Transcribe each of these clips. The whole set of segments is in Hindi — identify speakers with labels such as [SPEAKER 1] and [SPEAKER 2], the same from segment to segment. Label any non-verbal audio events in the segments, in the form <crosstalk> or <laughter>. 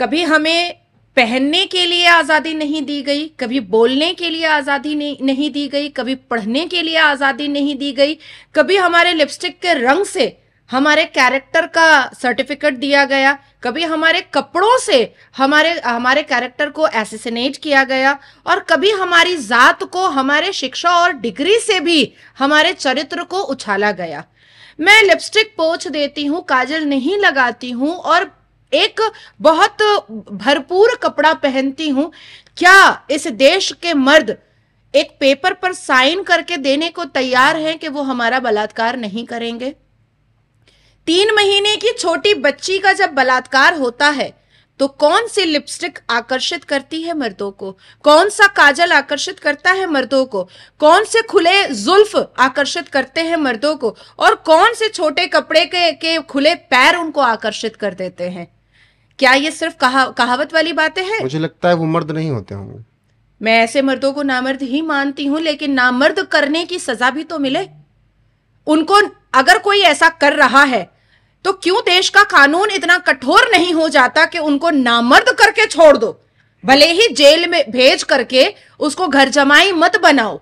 [SPEAKER 1] कभी हमें पहनने के लिए आज़ादी नहीं दी गई कभी बोलने के लिए आज़ादी नहीं दी गई कभी पढ़ने के लिए आज़ादी नहीं दी गई कभी हमारे लिपस्टिक के रंग से हमारे कैरेक्टर का सर्टिफिकेट दिया गया कभी हमारे कपड़ों से हमारे हमारे कैरेक्टर को एसेसिनेट किया गया और कभी हमारी जात को हमारे शिक्षा और डिग्री से भी हमारे चरित्र को उछाला गया मैं लिपस्टिक पोछ देती हूँ काजल नहीं लगाती हूँ और एक बहुत भरपूर कपड़ा पहनती हूं क्या इस देश के मर्द एक पेपर पर साइन करके देने को तैयार हैं कि वो हमारा बलात्कार नहीं करेंगे तीन महीने की छोटी बच्ची का जब बलात्कार होता है तो कौन सी लिपस्टिक आकर्षित करती है मर्दों को कौन सा काजल आकर्षित करता है मर्दों को कौन से खुले जुल्फ आकर्षित करते हैं मर्दों को और कौन से छोटे कपड़े के, के खुले पैर उनको आकर्षित कर देते हैं क्या ये सिर्फ कहा, कहावत वाली बातें हैं मुझे
[SPEAKER 2] लगता है वो मर्द नहीं होते होंगे
[SPEAKER 1] मैं ऐसे मर्दों को नामर्द ही मानती हूँ लेकिन नामर्द करने की सजा भी तो मिले उनको अगर कोई ऐसा कर रहा है तो क्यों देश का कानून इतना कठोर नहीं हो जाता कि उनको नामर्द करके छोड़ दो भले ही जेल में भेज करके उसको घर जमाई मत बनाओ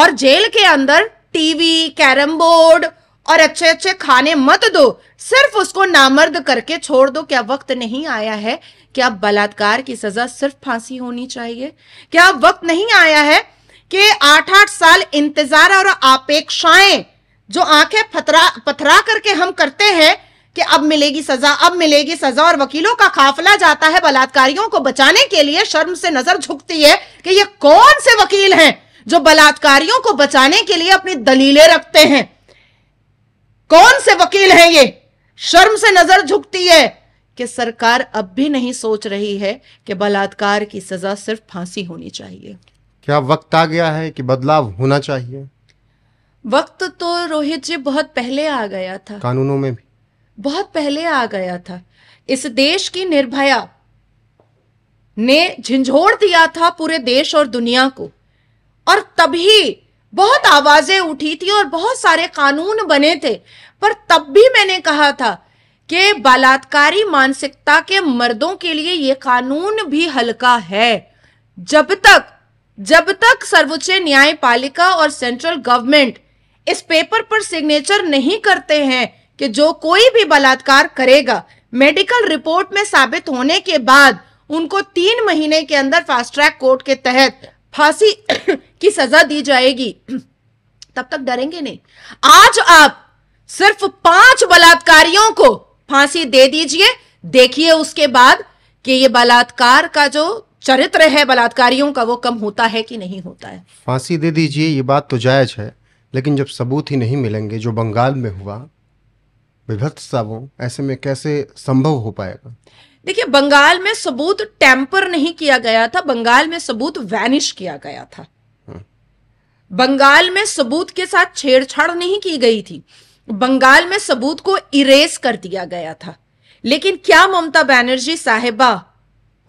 [SPEAKER 1] और जेल के अंदर टीवी कैरम बोर्ड और अच्छे अच्छे खाने मत दो सिर्फ उसको नामर्द करके छोड़ दो क्या वक्त नहीं आया है क्या बलात्कार की सजा सिर्फ फांसी होनी चाहिए क्या वक्त नहीं आया है कि आठ आठ साल इंतजार और अपेक्षाएं जो आंखें पथरा पथरा करके हम करते हैं कि अब मिलेगी सजा अब मिलेगी सजा और वकीलों का काफिला जाता है बलात्कारियों को बचाने के लिए शर्म से नजर झुकती है कि ये कौन से वकील हैं जो बलात्कारियों को बचाने के लिए अपनी दलीलें रखते हैं कौन से वकील हैं ये शर्म से नजर झुकती है कि सरकार अब भी नहीं सोच रही है कि बलात्कार की सजा सिर्फ फांसी होनी
[SPEAKER 2] चाहिए क्या वक्त आ गया है कि बदलाव होना चाहिए
[SPEAKER 1] वक्त तो रोहित जी बहुत पहले आ गया था
[SPEAKER 2] कानूनों में भी
[SPEAKER 1] बहुत पहले आ गया था इस देश की निर्भया ने झिझोड़ दिया था पूरे देश और दुनिया को और तभी बहुत आवाज़ें उठी थी और बहुत सारे कानून बने थे पर तब भी मैंने कहा था कि बलात्कारी मानसिकता के मर्दों के लिए ये कानून भी हल्का है जब तक जब तक सर्वोच्च न्यायपालिका और सेंट्रल गवर्नमेंट इस पेपर पर सिग्नेचर नहीं करते हैं कि जो कोई भी बलात्कार करेगा मेडिकल रिपोर्ट में साबित होने के बाद उनको तीन महीने के अंदर फास्ट ट्रैक कोर्ट के तहत फांसी की सजा दी जाएगी <clears throat> तब तक डरेंगे नहीं आज आप सिर्फ पांच बलात्कारियों को फांसी दे दीजिए देखिए उसके बाद कि ये बलात्कार का जो चरित्र है बलात्कारियों का वो कम होता है कि नहीं होता है
[SPEAKER 2] फांसी दे दीजिए ये बात तो जायज है लेकिन जब सबूत ही नहीं मिलेंगे जो बंगाल में हुआ विभत्स ऐसे में कैसे संभव हो पाएगा
[SPEAKER 1] देखिए बंगाल में सबूत टेम्पर नहीं किया गया था बंगाल में सबूत वैनिश किया गया था बंगाल में सबूत के साथ छेड़छाड़ नहीं की गई थी बंगाल में सबूत को इरेज कर दिया गया था लेकिन क्या ममता बनर्जी साहिबा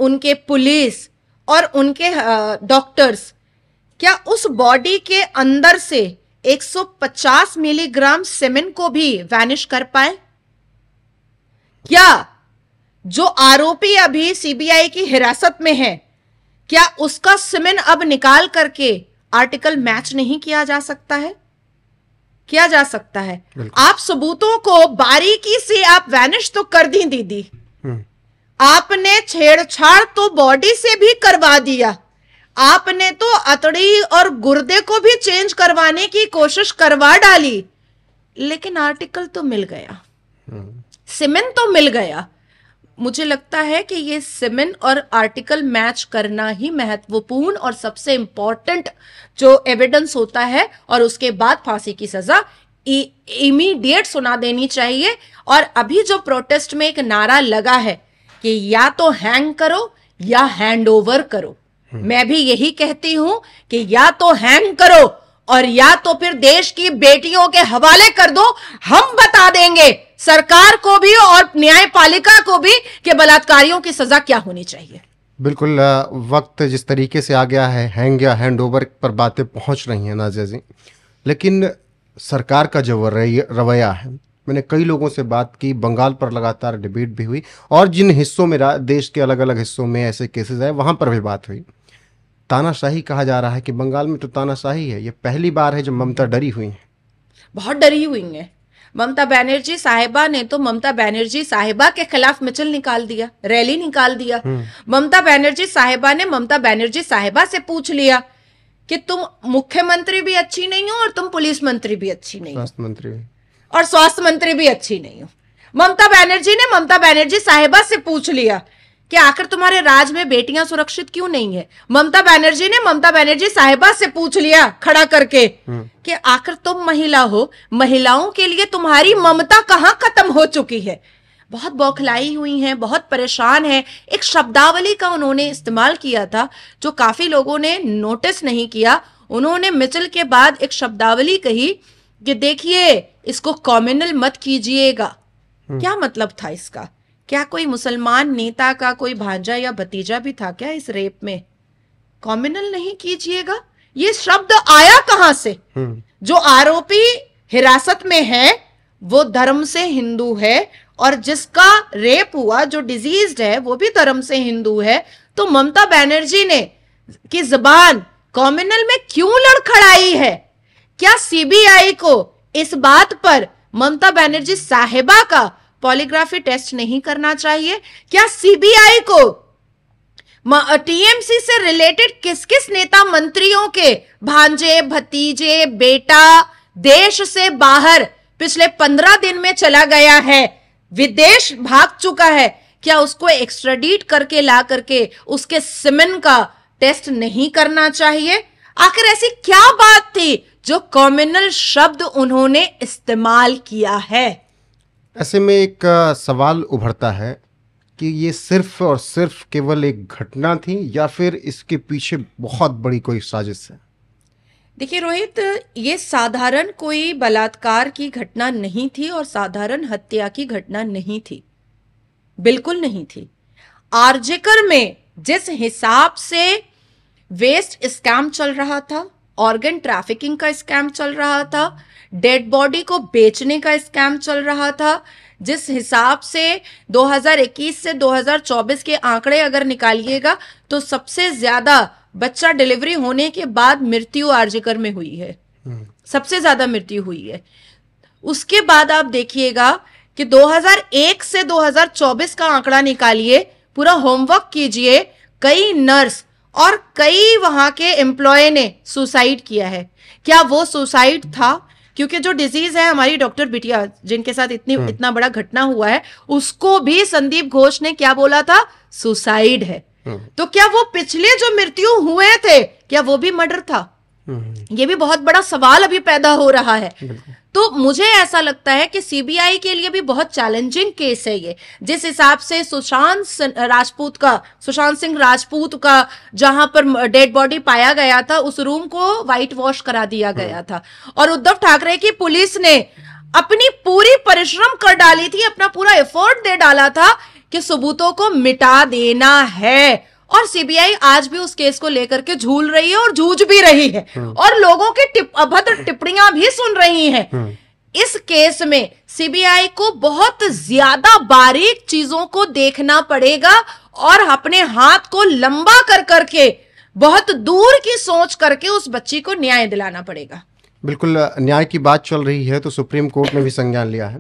[SPEAKER 1] उनके पुलिस और उनके डॉक्टर्स क्या उस बॉडी के अंदर से 150 मिलीग्राम सेमिन को भी वैनिश कर पाए क्या जो आरोपी अभी सीबीआई की हिरासत में है क्या उसका सिमिन अब निकाल करके आर्टिकल मैच नहीं किया जा सकता है किया जा सकता है आप सबूतों को बारीकी से आप वैनिश तो कर दी दीदी हम्म। आपने छेड़छाड़ तो बॉडी से भी करवा दिया आपने तो अतड़ी और गुर्दे को भी चेंज करवाने की कोशिश करवा डाली लेकिन आर्टिकल तो मिल गया हम्म। सिमेंट तो मिल गया मुझे लगता है कि ये सिमिन और आर्टिकल मैच करना ही महत्वपूर्ण और सबसे इम्पॉर्टेंट जो एविडेंस होता है और उसके बाद फांसी की सजा इमीडिएट सुना देनी चाहिए और अभी जो प्रोटेस्ट में एक नारा लगा है कि या तो हैंग करो या हैंड ओवर करो हम्म। मैं भी यही कहती हूं कि या तो हैंग करो और या तो फिर देश की बेटियों के हवाले कर दो हम बता देंगे सरकार को भी और न्यायपालिका को भी कि बलात्कारियों की सजा क्या होनी चाहिए
[SPEAKER 2] बिल्कुल वक्त जिस तरीके से आ गया है हैंग या हैंड ओवर पर बातें पहुंच रही हैं नाजिया जी लेकिन सरकार का जो रवैया है मैंने कई लोगों से बात की बंगाल पर लगातार डिबेट भी हुई और जिन हिस्सों में देश के अलग अलग हिस्सों में ऐसे केसेस आए वहाँ पर भी बात हुई तानाशाही कहा जा रहा है कि बंगाल में तो तानाशाही है ये पहली बार है जब ममता डरी हुई हैं
[SPEAKER 1] बहुत डरी हुई हैं ममता बैनर्जी साहिबा ने तो ममता बैनर्जी साहिबा के खिलाफ मिचल निकाल दिया रैली निकाल दिया हम्म। ममता बैनर्जी साहिबा ने ममता बैनर्जी साहिबा से पूछ लिया कि तुम मुख्यमंत्री भी अच्छी नहीं हो और तुम पुलिस मंत्री भी अच्छी नहीं स्वास्थ्य मंत्री और स्वास्थ्य मंत्री भी अच्छी नहीं हो ममता बैनर्जी ने ममता बैनर्जी साहिबा से पूछ लिया कि आखिर तुम्हारे राज में बेटियां सुरक्षित क्यों नहीं है ममता बैनर्जी ने ममता बैनर्जी साहिबा से पूछ लिया खड़ा करके हम्म। कि आखिर तुम महिला हो महिलाओं के लिए तुम्हारी ममता कहाँ खत्म हो चुकी है बहुत बौखलाई हुई हैं बहुत परेशान हैं एक शब्दावली का उन्होंने इस्तेमाल किया था जो काफी लोगों ने नोटिस नहीं किया उन्होंने मिचल के बाद एक शब्दावली कही कि देखिए इसको कॉम्यूनल मत कीजिएगा हम्म। क्या मतलब था इसका क्या कोई मुसलमान नेता का कोई भांजा या भतीजा भी था क्या इस रेप में कॉमिनल नहीं कीजिएगा ये शब्द आया कहां से हम्म। जो आरोपी हिरासत में है वो धर्म से हिंदू है और जिसका रेप हुआ जो डिजीज है वो भी धर्म से हिंदू है तो ममता बनर्जी ने की जबान कॉमिनल में क्यों लड़खड़ाई है क्या सीबीआई को इस बात पर ममता बनर्जी साहिबा का पॉलीग्राफी टेस्ट नहीं करना चाहिए क्या सीबीआई को टीएमसी से रिलेटेड किस किस नेता मंत्रियों के भांजे भतीजे बेटा देश से बाहर पिछले पंद्रह दिन में चला गया है विदेश भाग चुका है क्या उसको एक्स्ट्राडीट करके ला करके उसके सिमन का टेस्ट नहीं करना चाहिए आखिर ऐसी क्या बात थी जो कॉम्यूनल शब्द उन्होंने इस्तेमाल किया है
[SPEAKER 2] ऐसे में एक सवाल उभरता है कि ये सिर्फ और सिर्फ केवल एक घटना थी या फिर इसके पीछे बहुत बड़ी कोई साजिश है
[SPEAKER 1] देखिए रोहित ये साधारण कोई बलात्कार की घटना नहीं थी और साधारण हत्या की घटना नहीं थी बिल्कुल नहीं थी आरजेकर में जिस हिसाब से वेस्ट स्कैम चल रहा था ऑर्गन ट्रैफिकिंग का स्कैम चल रहा था डेड बॉडी को बेचने का स्कैम चल रहा था जिस हिसाब से 2021 से 2024 के आंकड़े अगर निकालिएगा तो सबसे ज्यादा बच्चा डिलीवरी होने के बाद मृत्यु आर्जिकर में हुई है हम्म। सबसे ज्यादा मृत्यु हुई है उसके बाद आप देखिएगा कि 2001 से 2024 का आंकड़ा निकालिए पूरा होमवर्क कीजिए कई नर्स और कई वहां के एम्प्लॉय ने सुसाइड किया है क्या वो सुसाइड था क्योंकि जो डिजीज है हमारी डॉक्टर बिटिया जिनके साथ इतनी हम्म। इतना बड़ा घटना हुआ है उसको भी संदीप घोष ने क्या बोला था सुसाइड है हम्म। तो क्या वो पिछले जो मृत्यु हुए थे क्या वो भी मर्डर था हम्म। ये भी बहुत बड़ा सवाल अभी पैदा हो रहा है तो मुझे ऐसा लगता है कि सीबीआई के लिए भी बहुत चैलेंजिंग केस है ये जिस हिसाब से सुशांत राजपूत का सुशांत सिंह राजपूत का जहां पर डेड बॉडी पाया गया था उस रूम को व्हाइट वॉश करा दिया हम्म। गया था और उद्धव ठाकरे की पुलिस ने अपनी पूरी परिश्रम कर डाली थी अपना पूरा एफर्ट दे डाला था कि सबूतों को मिटा देना है और सीबीआई आज भी उस केस को लेकर के झूल रही है और जूझ भी रही है हम्म। और लोगों की टिप, अभद्र टिप्पणियां भी सुन रही है हम्म। इस केस में सीबीआई को बहुत ज्यादा बारीक चीजों को देखना पड़ेगा और अपने हाथ को लंबा कर करके बहुत दूर की सोच करके उस बच्ची को न्याय दिलाना पड़ेगा
[SPEAKER 2] बिल्कुल न्याय की बात चल रही है तो सुप्रीम कोर्ट ने भी संज्ञान लिया है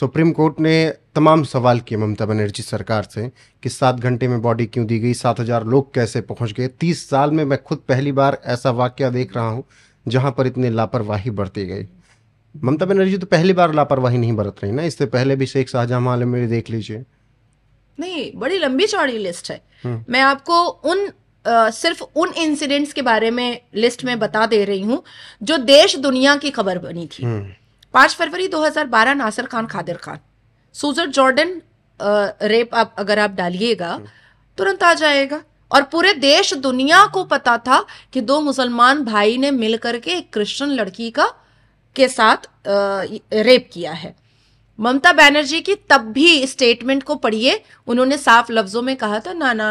[SPEAKER 2] सुप्रीम कोर्ट ने तमाम सवाल किए ममता बनर्जी सरकार से कि सात घंटे में बॉडी क्यों दी गई सात हज़ार लोग कैसे पहुंच गए तीस साल में मैं खुद पहली बार ऐसा वाक्य देख रहा हूं जहां पर इतनी लापरवाही बरती गई ममता बनर्जी तो पहली बार लापरवाही नहीं बरत रही ना इससे पहले भी शेख शाहजहां आलम में देख लीजिए
[SPEAKER 1] नहीं बड़ी लंबी चौड़ी लिस्ट है हम्म। मैं आपको उन आ, सिर्फ उन इंसिडेंट्स के बारे में लिस्ट में बता दे रही हूँ जो देश दुनिया की खबर बनी थी हम्म। पाँच फरवरी 2012 नासिर खान खादिर खान सुजर जॉर्डन रेप आप अगर आप डालिएगा तुरंत आ जाएगा और पूरे देश दुनिया को पता था कि दो मुसलमान भाई ने मिलकर के एक क्रिश्चियन लड़की का के साथ रेप किया है ममता बैनर्जी की तब भी स्टेटमेंट को पढ़िए उन्होंने साफ लफ्जों में कहा था ना ना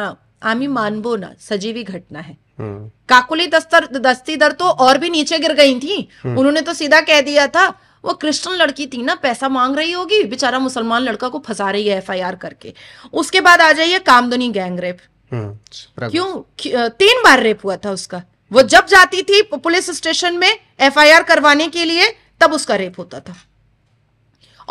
[SPEAKER 1] आमी मानबो ना सजीवी घटना है हम्म। काकुली दस्तर दस्ती दर तो और भी नीचे गिर गई थी हम्म। उन्होंने तो सीधा कह दिया था वो क्रिश्चियन लड़की थी ना पैसा मांग रही होगी बेचारा मुसलमान लड़का को फंसा रही है एफआईआर करके उसके बाद आ जाइए कामदनी गैंग रेप
[SPEAKER 2] हम्म,
[SPEAKER 1] क्यों तीन बार रेप हुआ था उसका वो जब जाती थी पुलिस स्टेशन में एफआईआर करवाने के लिए तब उसका रेप होता था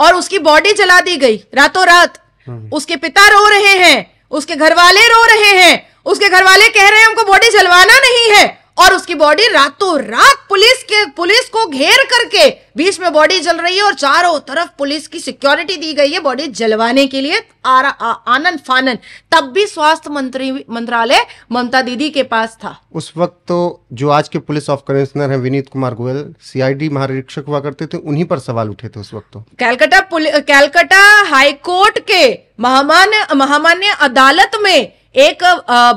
[SPEAKER 1] और उसकी बॉडी जला दी गई रातों रात हम्म। उसके पिता रो रहे हैं उसके घर वाले रो रहे हैं उसके घर वाले कह रहे हैं हमको बॉडी जलवाना नहीं है और उसकी बॉडी रातों रात पुलिस के पुलिस को घेर करके बीच में बॉडी जल रही है और चारों तरफ पुलिस की सिक्योरिटी दी गई है बॉडी जलवाने के लिए आनंद फानन तब भी स्वास्थ्य मंत्री मंत्रालय ममता दीदी के पास था
[SPEAKER 2] उस वक्त तो जो आज के पुलिस ऑफ कमिश्नर हैं विनीत कुमार गोयल सीआईडी महानिरीक्षक हुआ करते थे उन्हीं पर सवाल उठे थे उस वक्त तो
[SPEAKER 1] कैलकाटा कैलकाटा हाईकोर्ट के महामान्य महामान्य अदालत में एक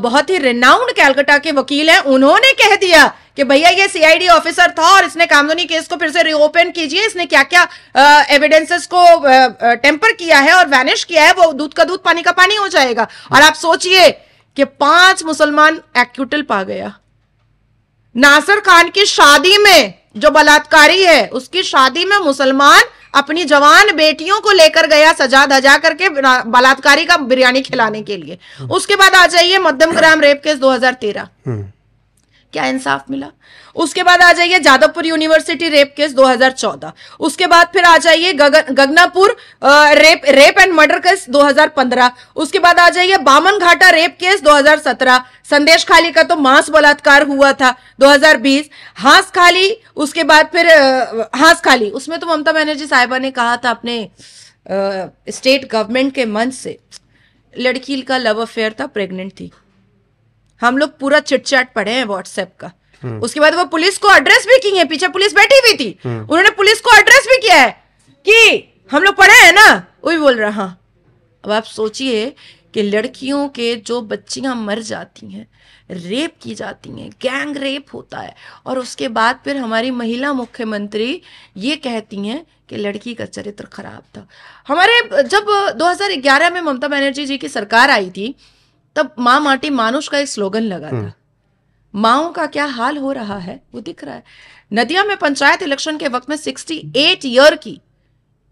[SPEAKER 1] बहुत ही रिनाउंड कैलकटा के वकील हैं उन्होंने कह दिया कि भैया ये सीआईडी ऑफिसर था और इसने कामदोनी केस को फिर से रिओपन कीजिए इसने क्या क्या एविडेंसेस को टेम्पर किया है और वैनिश किया है वो दूध का दूध पानी का पानी हो जाएगा और आप सोचिए कि पांच मुसलमान एक्यूटल पा गया नासर खान की शादी में जो बलात्कारी है उसकी शादी में मुसलमान अपनी जवान बेटियों को लेकर गया सजा धजा करके बलात्कारी का बिरयानी खिलाने के लिए हम्म। उसके बाद आ जाइए मध्यम ग्राम रेप केस दो क्या इंसाफ मिला उसके बाद आ जाइए जादवपुर यूनिवर्सिटी रेप केस 2014 उसके बाद फिर आ जाइए गग, Gaganapur rape rape and murder case 2015 उसके बाद आ जाइए बामन घाटा रेप केस 2017 संदेश खाली का तो मांस बलात्कार हुआ था 2020 हांस खाली उसके बाद फिर हांस खाली उसमें तो ममता बनर्जी साहिबा ने कहा था अपने स्टेट गवर्नमेंट के मंच से लड़की का लव अफेयर था प्रेग्नेंट थी हम लोग पूरा चिटचाट पढ़े हैं व्हाट्सएप का हम्म। उसके बाद वो पुलिस को एड्रेस भी की है पीछे पुलिस बैठी हुई थी हम्म। उन्होंने पुलिस को एड्रेस भी किया है कि हम लोग पढ़े हैं ना वही बोल रहा हाँ अब आप सोचिए कि लड़कियों के जो बच्चियां मर जाती हैं रेप की जाती हैं गैंग रेप होता है और उसके बाद फिर हमारी महिला मुख्यमंत्री ये कहती हैं कि लड़की का चरित्र खराब था हमारे जब 2011 में ममता बनर्जी जी की सरकार आई थी तब माँ माटी मानुष का एक स्लोगन लगा हम्म। था माओ का क्या हाल हो रहा है वो दिख रहा है नदिया में पंचायत इलेक्शन के वक्त में 68 ईयर की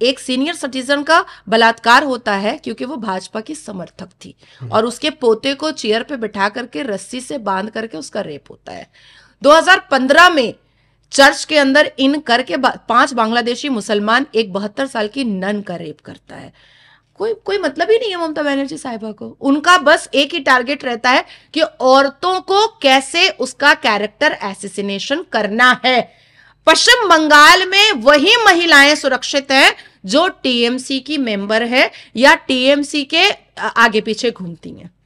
[SPEAKER 1] एक सीनियर सिटीजन का बलात्कार होता है क्योंकि वो भाजपा की समर्थक थी हम्म। और उसके पोते को चेयर पे बैठा करके रस्सी से बांध करके उसका रेप होता है 2015 में चर्च के अंदर इन करके पांच बांग्लादेशी मुसलमान एक बहत्तर साल की नन का रेप करता है कोई कोई मतलब ही नहीं है ममता बनर्जी साहिबा को उनका बस एक ही टारगेट रहता है कि औरतों को कैसे उसका कैरेक्टर एसेसिनेशन करना है पश्चिम बंगाल में वही महिलाएं सुरक्षित हैं जो टीएमसी की मेंबर है या टीएमसी के आगे पीछे घूमती हैं